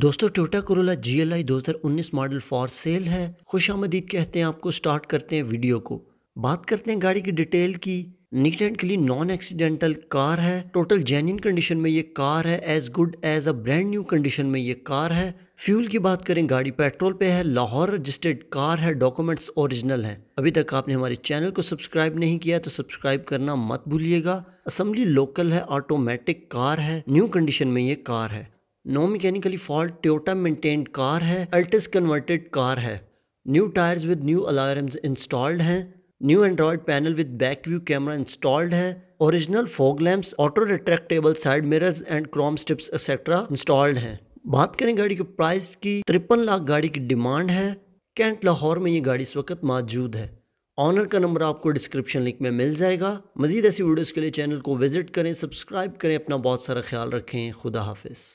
दोस्तों टोटा Corolla G L I दो हज़ार उन्नीस मॉडल फॉर सेल है खुश आमदीद कहते हैं आपको स्टार्ट करते हैं वीडियो को बात करते हैं गाड़ी की डिटेल की neat and clean non accidental car है टोटल जेन्यन कंडीशन में ये कार है as good as a brand new condition में ये कार है फ्यूल की बात करें गाड़ी पेट्रोल पे है लाहौर रजिस्टर्ड कार है डॉक्यूमेंट्स ओरिजिनल हैं अभी तक आपने हमारे चैनल को सब्सक्राइब नहीं किया तो सब्सक्राइब करना मत भूलिएगा असम्बली लोकल है ऑटोमेटिक कार है न्यू कंडीशन में ये कार है no mechanically fault Toyota maintained car है अल्टिस कन्वर्टेड कार है new tyres with new alarm installed हैं new Android panel with back view camera installed है original fog lamps auto retractable side mirrors and chrome strips etcetera installed हैं बात करें गाड़ी के price की तिरपन लाख गाड़ी की डिमांड है कैंट लाहौर में ये गाड़ी इस वक्त मौजूद है ऑनर का नंबर आपको डिस्क्रिप्शन लिंक में मिल जाएगा मजीद ऐसी वीडियोज़ के लिए चैनल को विजिट करें सब्सक्राइब करें अपना बहुत सारा ख्याल रखें खुदा हाफिज़